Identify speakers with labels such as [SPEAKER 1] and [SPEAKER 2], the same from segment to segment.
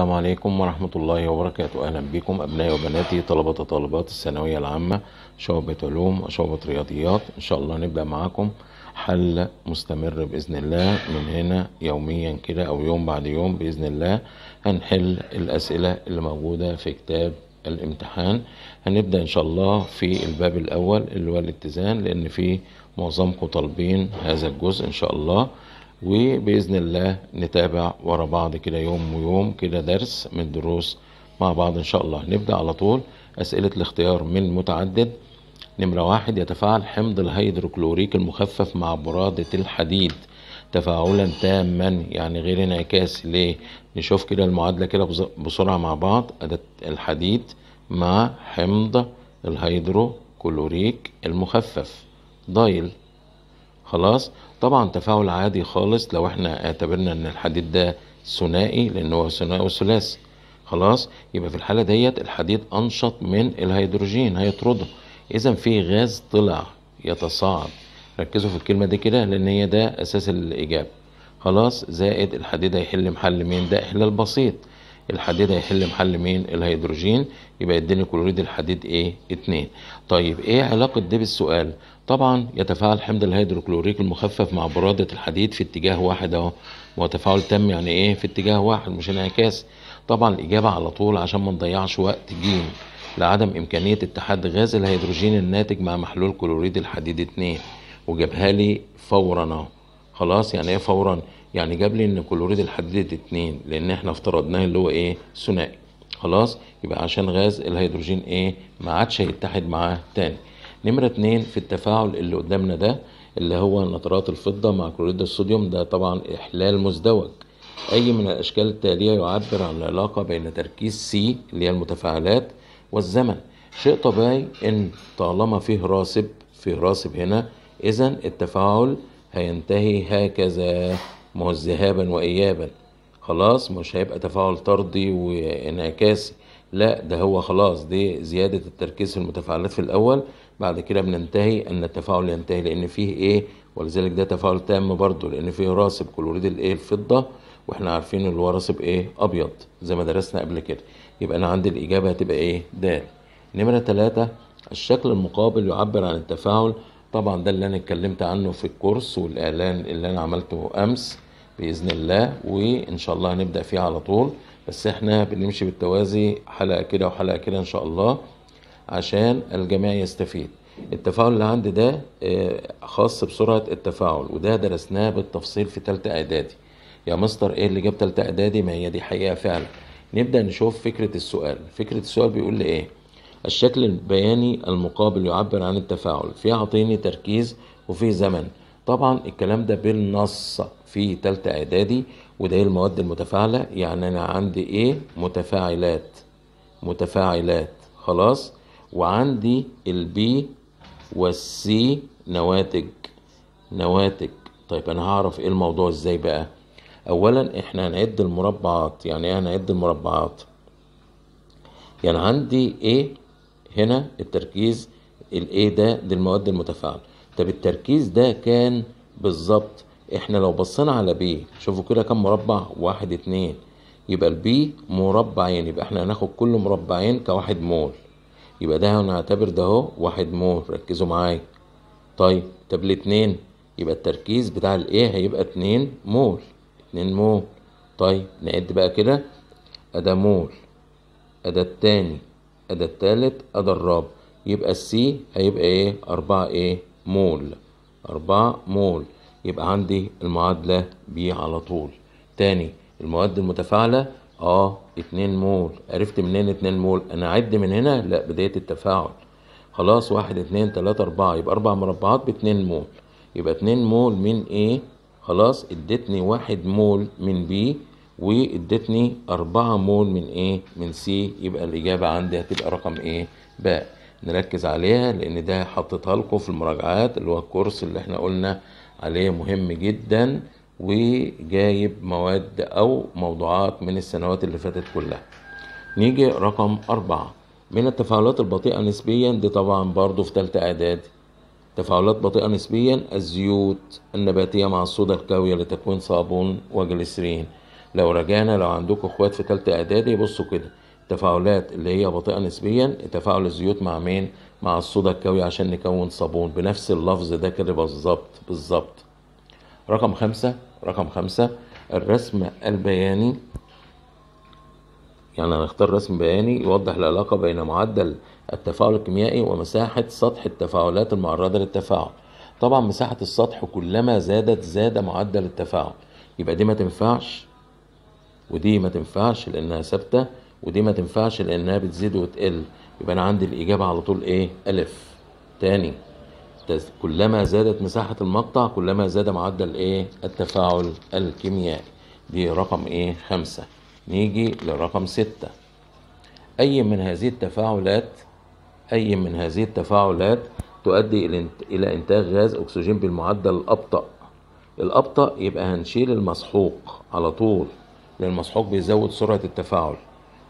[SPEAKER 1] السلام عليكم ورحمة الله وبركاته أهلا بكم أبنائي وبناتي طلبة وطالبات الثانوية العامة شعبة علوم وشعبة رياضيات إن شاء الله نبدأ معاكم حل مستمر بإذن الله من هنا يوميا كده أو يوم بعد يوم بإذن الله هنحل الأسئلة اللي موجودة في كتاب الامتحان هنبدأ إن شاء الله في الباب الأول اللي هو الاتزان لأن في معظمكم طالبين هذا الجزء إن شاء الله وبإذن الله نتابع ورا بعض كده يوم ويوم كده درس من دروس مع بعض إن شاء الله نبدأ على طول أسئلة الاختيار من متعدد نمرة واحد يتفاعل حمض الهيدروكلوريك المخفف مع برادة الحديد تفاعلا تاما يعني غير انعكاس ليه نشوف كده المعادلة كده بسرعة مع بعض أداة الحديد مع حمض الهيدروكلوريك المخفف دايل خلاص طبعا تفاعل عادي خالص لو احنا اعتبرنا ان الحديد ده ثنائي لان هو ثنائي وثلاثي خلاص يبقى في الحاله ديت الحديد انشط من الهيدروجين هيطرده اذا في غاز طلع يتصاعد ركزوا في الكلمه دي كده لان هي ده اساس الاجابه خلاص زائد الحديد هيحل محل مين ده احلال بسيط الحديد هيحل محل مين الهيدروجين يبقى يديني كلوريد الحديد ايه اتنين طيب ايه علاقه ده بالسؤال طبعا يتفاعل حمض الهيدروكلوريك المخفف مع برادة الحديد في اتجاه واحد اهو هو تفاعل تام يعني ايه في اتجاه واحد مش انعكاس طبعا الاجابة على طول عشان ما نضيعش وقت جيم لعدم امكانية اتحاد غاز الهيدروجين الناتج مع محلول كلوريد الحديد اتنين وجابها لي فورا اهو خلاص يعني ايه فورا يعني جاب لي ان كلوريد الحديد اتنين لان احنا افترضناه اللي هو ايه ثنائي خلاص يبقى عشان غاز الهيدروجين ايه ما عادش هيتحد معاه تاني نمرة اتنين في التفاعل اللي قدامنا ده اللي هو نترات الفضة مع كلوريد الصوديوم ده طبعا إحلال مزدوج أي من الأشكال التالية يعبر عن العلاقة بين تركيز سي اللي هي المتفاعلات والزمن شيء طبيعي إن طالما فيه راسب فيه راسب هنا إذا التفاعل هينتهي هكذا ما هو ذهابا وإيابا خلاص مش هيبقى تفاعل طردي وانعكاسي لا ده هو خلاص دي زيادة التركيز في المتفاعلات في الأول بعد كده بننتهي أن التفاعل ينتهي لأن فيه إيه ولذلك ده تفاعل تام برضه لأن فيه راسب كلوريد الإيه الفضة واحنا عارفين اللي هو راسب إيه أبيض زي ما درسنا قبل كده يبقى أنا عندي الإجابة هتبقى إيه د نمرة تلاتة الشكل المقابل يعبر عن التفاعل طبعا ده اللي أنا اتكلمت عنه في الكورس والإعلان اللي أنا عملته أمس بإذن الله وإن شاء الله هنبدأ فيه على طول بس احنا بنمشي بالتوازي حلقه كده وحلقه كده ان شاء الله عشان الجميع يستفيد التفاعل اللي عندي ده آه، خاص بسرعه التفاعل وده درسناه بالتفصيل في ثالثه اعدادي يا مستر ايه اللي جاب ثالثه اعدادي ما هي دي حقيقه فعلا نبدا نشوف فكره السؤال فكره السؤال بيقول لي ايه الشكل البياني المقابل يعبر عن التفاعل في عطيني تركيز وفي زمن طبعا الكلام ده بالنص في ثالثه اعدادي وده ايه المواد المتفاعلة يعني انا عندي ايه متفاعلات متفاعلات خلاص وعندي البي والسي نواتج نواتج طيب انا هعرف ايه الموضوع ازاي بقى اولا احنا هنعد المربعات يعني ايه هنعد المربعات يعني عندي ايه هنا التركيز الايه ده دي المواد المتفاعله طب التركيز ده كان بالظبط احنا لو بصينا على بي شوفوا كده كام مربع واحد اتنين يبقى البي مربعين يبقى احنا هناخد كل مربعين كواحد مول يبقى ده هنعتبر ده اهو واحد مول ركزوا معايا طيب طب الاتنين يبقى التركيز بتاع الايه هيبقى اتنين مول اتنين مول طيب نعد بقى كده ادا مول ادا التاني ادا التالت ادا الرابع يبقى السي هيبقى ايه اربعة ايه مول اربعة مول يبقى عندي المعادلة ب على طول تاني المواد المتفاعلة اه 2 مول عرفت منين 2 مول انا اعد من هنا لا بداية التفاعل خلاص واحد اتنين تلاتة اربعة يبقى اربع مربعات باتنين مول يبقى اتنين مول من ايه خلاص ادتني واحد مول من بي وادتني اربعة مول من ايه من سي يبقى الاجابة عندي هتبقى رقم ايه باء نركز عليها لان ده حطيتها لكم في المراجعات اللي هو الكورس اللي احنا قلنا عليه مهم جدا وجايب مواد أو موضوعات من السنوات اللي فاتت كلها نيجي رقم أربعة من التفاعلات البطيئة نسبيا دي طبعا برضو في تلت اعداد تفاعلات بطيئة نسبيا الزيوت النباتية مع الصودا الكاوية لتكوين صابون وجليسرين لو رجعنا لو عندكم اخوات في تلت اعدادي بصوا كده التفاعلات اللي هي بطيئة نسبيا تفاعل الزيوت مع مين مع الصودا الكوي عشان نكون صابون بنفس اللفظ ده كده بالظبط بالظبط رقم خمسة رقم خمسة الرسم البياني يعني هنختار رسم بياني يوضح العلاقة بين معدل التفاعل الكيميائي ومساحة سطح التفاعلات المعرضة للتفاعل طبعا مساحة السطح كلما زادت زاد معدل التفاعل يبقى دي ما تنفعش ودي ما تنفعش لأنها ثابتة ودي ما تنفعش لأنها بتزيد وتقل يبقى انا عندي الاجابه على طول ايه الف تاني كلما زادت مساحه المقطع كلما زاد معدل ايه التفاعل الكيميائي دي رقم ايه خمسة نيجي لرقم ستة اي من هذه التفاعلات اي من هذه التفاعلات تؤدي الى انتاج غاز اكسجين بالمعدل الابطأ الابطأ يبقى هنشيل المسحوق على طول لان المسحوق بيزود سرعه التفاعل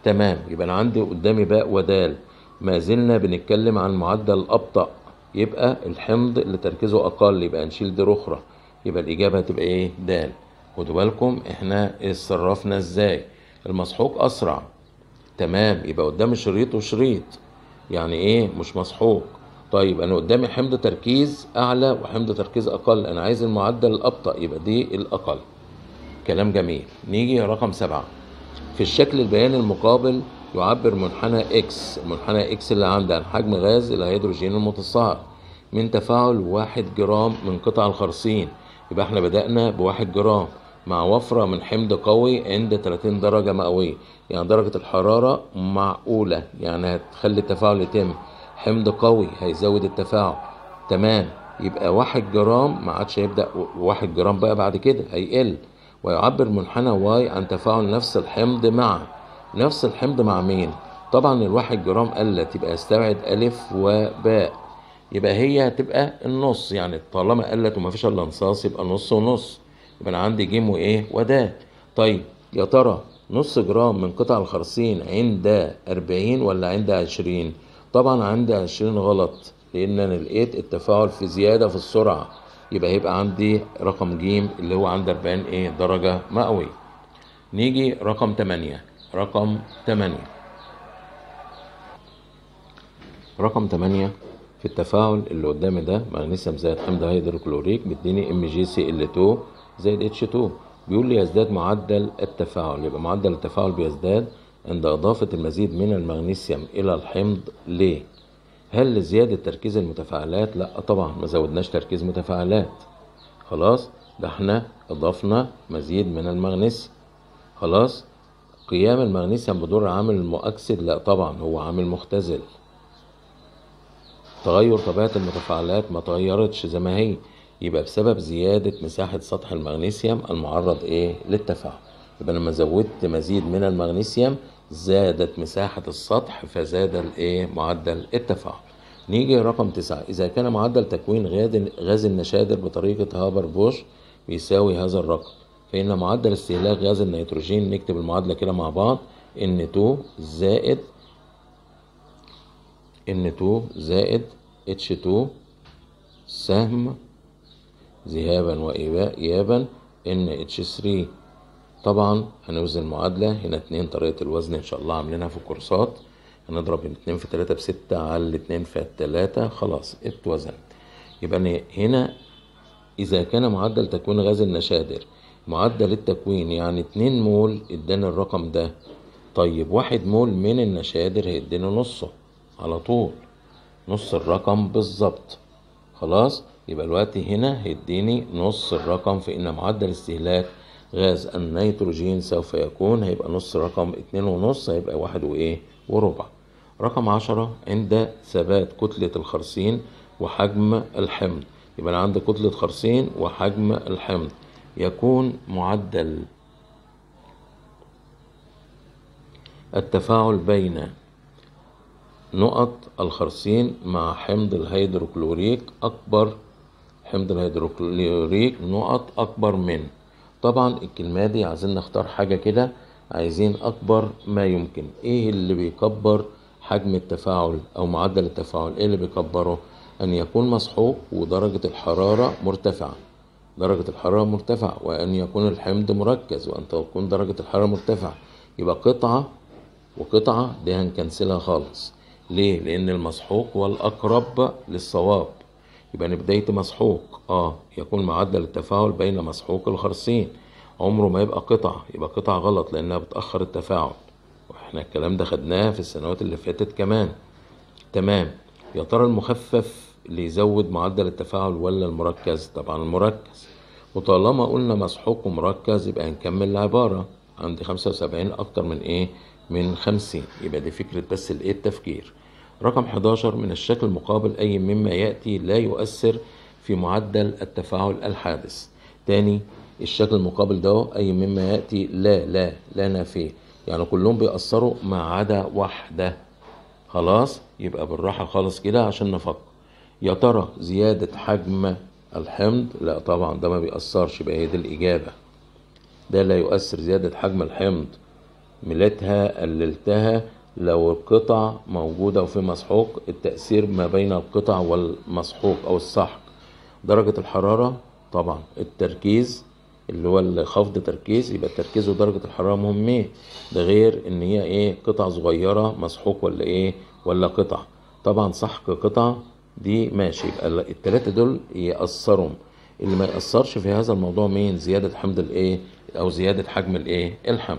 [SPEAKER 1] تمام يبقى انا عندي قدامي باء ودال ما زلنا بنتكلم عن معدل أبطأ يبقى الحمض اللي تركيزه أقل يبقى نشيل دي أخرى يبقى الإجابة هتبقى إيه د خدوا بالكم إحنا اتصرفنا إزاي المسحوق أسرع تمام يبقى قدام الشريط وشريط يعني إيه مش مسحوق طيب أنا قدامي حمض تركيز أعلى وحمض تركيز أقل أنا عايز المعدل الأبطأ يبقى دي الأقل كلام جميل نيجي رقم سبعة في الشكل البياني المقابل يعبر منحنى إكس المنحنى إكس اللي عندي عن حجم غاز الهيدروجين المتصهر من تفاعل واحد جرام من قطع الخرسين يبقى احنا بدأنا بواحد جرام مع وفرة من حمض قوي عند 30 درجة مئوية يعني درجة الحرارة معقولة يعني هتخلي التفاعل يتم حمض قوي هيزود التفاعل تمام يبقى واحد جرام ما عادش هيبدأ واحد جرام بقى بعد كده هيقل ويعبر منحنى واي عن تفاعل نفس الحمض معه نفس الحمض مع مين طبعا الواحد جرام قلت يبقى استبعد ألف وباء يبقى هي هتبقى النص يعني طالما قلت ومفيش الا انصاص يبقى نص ونص يبقى انا عندي جيم وايه وده طيب يا ترى نص جرام من قطع الخرسين عند 40 ولا عند 20 طبعا عند 20 غلط لان انا لقيت التفاعل في زياده في السرعه يبقى هيبقى عندي رقم ج اللي هو عند 40 ايه درجه مئوي نيجي رقم 8 رقم 8 رقم 8 في التفاعل اللي قدامي ده مغنيسيوم زائد حمض هيدروكلوريك بيديني ام جي سي ال 2 زائد اتش 2 بيقول لي يزداد معدل التفاعل يبقى معدل التفاعل بيزداد عند إضافة المزيد من المغنيسيوم إلى الحمض ليه؟ هل لزيادة تركيز المتفاعلات؟ لأ طبعا ما زودناش تركيز متفاعلات خلاص ده احنا اضفنا مزيد من المغنيسيوم خلاص قيام المغنيسيوم بدور عامل مؤكسد لا طبعا هو عامل مختزل تغير طبيعة المتفاعلات ما تغيرتش زي ما هي يبقى بسبب زيادة مساحة سطح المغنيسيوم المعرض ايه للتفاعل يبقى لما زودت مزيد من المغنيسيوم زادت مساحة السطح فزاد الايه معدل التفاعل نيجي رقم تسعة إذا كان معدل تكوين غاز النشادر بطريقة هابر بوش بيساوي هذا الرقم فإن معدل استهلاك غاز النيتروجين نكتب المعادلة كده مع بعض N2 زائد N2 زائد H2 سهم ذهابا وإيابا NH3 طبعا هنوزن المعادلة هنا اتنين طريقة الوزن إن شاء الله عاملينها في الكورسات هنضرب الاتنين في تلاتة بستة على الاتنين في التلاتة خلاص اتوزنت يبقى هنا إذا كان معدل تكوين غاز النشادر معدل التكوين يعني اتنين مول اداني الرقم ده طيب واحد مول من النشادر هيديني نصه على طول نص الرقم بالظبط خلاص يبقى الوقت هنا هيديني نص الرقم في ان معدل استهلاك غاز النيتروجين سوف يكون هيبقى نص رقم اتنين ونص هيبقى واحد وايه وربع رقم عشرة عند ثبات كتلة الخرسين وحجم الحمض يبقى انا عندي كتلة خرسين وحجم الحمض يكون معدل التفاعل بين نقط الخرسين مع حمض الهيدروكلوريك أكبر حمض الهيدروكلوريك نقط أكبر من طبعا الكلمة دي عايزين نختار حاجة كده عايزين أكبر ما يمكن إيه اللي بيكبر حجم التفاعل أو معدل التفاعل إيه اللي بيكبره أن يكون مسحوق ودرجة الحرارة مرتفعة درجة الحرارة مرتفعة وأن يكون الحمض مركز وأن تكون درجة الحرارة مرتفعة يبقى قطعة وقطعة دي هنكنسلها خالص ليه؟ لأن المسحوق هو الأقرب للصواب يبقى بداية مسحوق اه يكون معدل التفاعل بين مسحوق الخرسين عمره ما يبقى قطعة يبقى قطعة غلط لأنها بتأخر التفاعل واحنا الكلام ده خدناه في السنوات اللي فاتت كمان تمام يا ترى المخفف اللي يزود معدل التفاعل ولا المركز طبعا المركز وطالما قلنا مسحوق ومركز يبقى هنكمل العبارة عندي خمسة وسبعين أكتر من إيه من خمسين يبقى دي فكرة بس الإيه التفكير رقم 11 من الشكل المقابل أي مما يأتي لا يؤثر في معدل التفاعل الحادث تاني الشكل المقابل ده أي مما يأتي لا لا لا نافية يعني كلهم بيأثروا ما عدا واحدة خلاص يبقى بالراحة خالص كده عشان نفكر يا ترى زيادة حجم الحمض لا طبعا ده ما بيأثرش بقى هي دي الإجابة ده لا يؤثر زيادة حجم الحمض ملتها قللتها لو القطع موجودة وفي مسحوق التأثير ما بين القطع والمسحوق أو السحق درجة الحرارة طبعا التركيز اللي هو خفض تركيز يبقى التركيز ودرجة الحرارة مهمين إيه؟ ده غير ان هي ايه قطع صغيرة مسحوق ولا ايه ولا قطع طبعا سحق قطع دي ماشي يبقى التلاتة دول يأثروا اللي ما يأثرش في هذا الموضوع مين زيادة حمض الايه او زيادة حجم الايه الحمض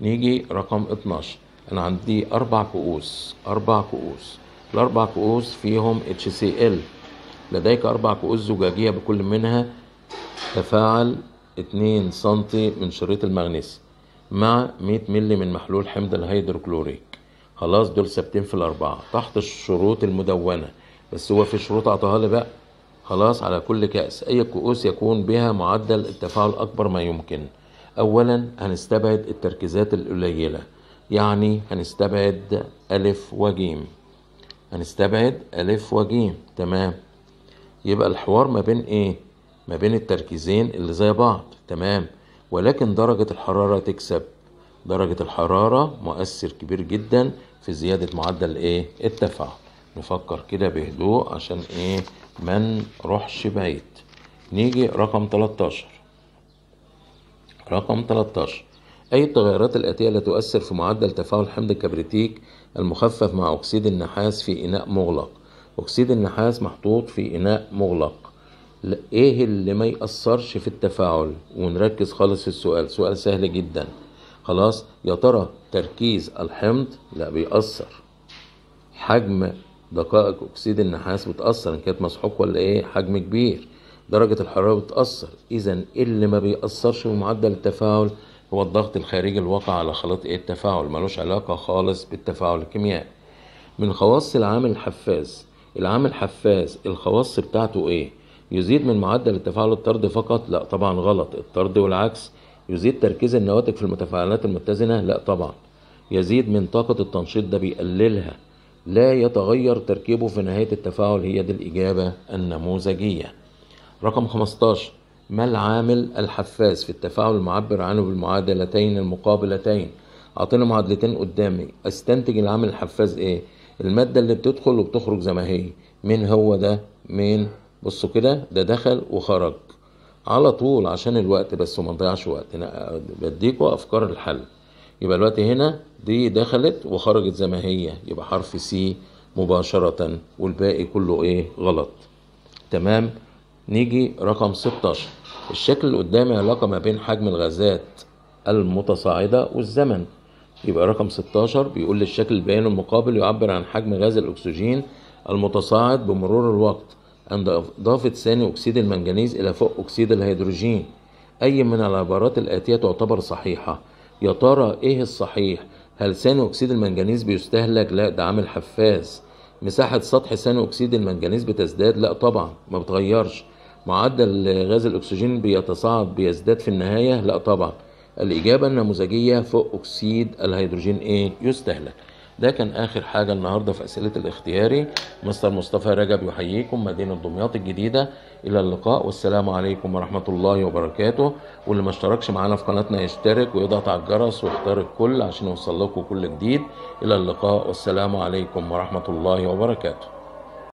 [SPEAKER 1] نيجي رقم 12 انا عندي اربع كؤوس اربع كؤوس الاربع كؤوس فيهم اتش سي ال لديك اربع كؤوس زجاجية بكل منها تفاعل 2 سم من شريط المغنيس مع 100 مللي من محلول حمض الهيدروكلوريك خلاص دول ثابتين في الأربعة تحت الشروط المدونة بس هو في شروط اعطاها لي بقى خلاص على كل كأس أي كؤوس يكون بها معدل التفاعل أكبر ما يمكن أولا هنستبعد التركيزات القليلة يعني هنستبعد ألف وجيم هنستبعد ألف وجيم تمام يبقى الحوار ما بين إيه؟ ما بين التركيزين اللي زي بعض تمام ولكن درجة الحرارة تكسب درجة الحرارة مؤثر كبير جدا في زيادة معدل إيه؟ التفاعل نفكر كده بهدوء عشان ايه ما نروحش بعيد نيجي رقم 13 رقم 13 أي التغيرات الآتية لا تؤثر في معدل تفاعل حمض الكبريتيك المخفف مع أكسيد النحاس في إناء مغلق أكسيد النحاس محطوط في إناء مغلق إيه اللي ما يأثرش في التفاعل ونركز خالص في السؤال سؤال سهل جدا خلاص يا ترى تركيز الحمض لا بيأثر حجم دقائق اكسيد النحاس بتاثر ان كانت مسحوق ولا ايه حجم كبير درجه الحراره بتاثر اذا إيه اللي ما بيأثرش بمعدل التفاعل هو الضغط الخارجي الواقع على خليط ايه التفاعل ملوش علاقه خالص بالتفاعل الكيميائي من خواص العامل الحفاز العامل الحفاز الخواص بتاعته ايه يزيد من معدل التفاعل الطردي فقط لا طبعا غلط الطرد والعكس يزيد تركيز النواتج في المتفاعلات المتزنه لا طبعا يزيد من طاقه التنشيط ده بيقللها لا يتغير تركيبه في نهاية التفاعل هي دي الإجابة النموذجية رقم 15 ما العامل الحفاز في التفاعل المعبر عنه بالمعادلتين المقابلتين أعطينا معادلتين قدامي أستنتج العامل الحفاز إيه المادة اللي بتدخل وبتخرج زي ما هي مين هو ده مين بصوا كده ده دخل وخرج على طول عشان الوقت بس وما نضيعش وقت بديكوا أفكار الحل يبقى الوقت هنا دي دخلت وخرجت زي ما هي يبقى حرف سي مباشرة والباقي كله ايه غلط تمام نيجي رقم 16 الشكل اللي قدامي علاقة ما بين حجم الغازات المتصاعدة والزمن يبقى رقم 16 بيقول لي الشكل البيان المقابل يعبر عن حجم غاز الأكسجين المتصاعد بمرور الوقت عند إضافة ثاني أكسيد المنجنيز إلى فوق أكسيد الهيدروجين أي من العبارات الآتية تعتبر صحيحة يا ترى ايه الصحيح هل ثاني اكسيد المنجنيز بيستهلك لا ده عامل حفاز مساحه سطح ثاني اكسيد المنجنيز بتزداد لا طبعا ما بتغيرش معدل غاز الاكسجين بيتصاعد بيزداد في النهايه لا طبعا الاجابه النموذجيه فوق اكسيد الهيدروجين ايه يستهلك ده كان اخر حاجه النهارده في اسئله الاختياري مستر مصطفى رجب يحييكم مدينه دمياط الجديده الى اللقاء والسلام عليكم ورحمه الله وبركاته واللي ما اشتركش معانا في قناتنا يشترك ويضغط على الجرس ويختار الكل عشان يوصل لكم كل جديد الى اللقاء والسلام عليكم ورحمه الله وبركاته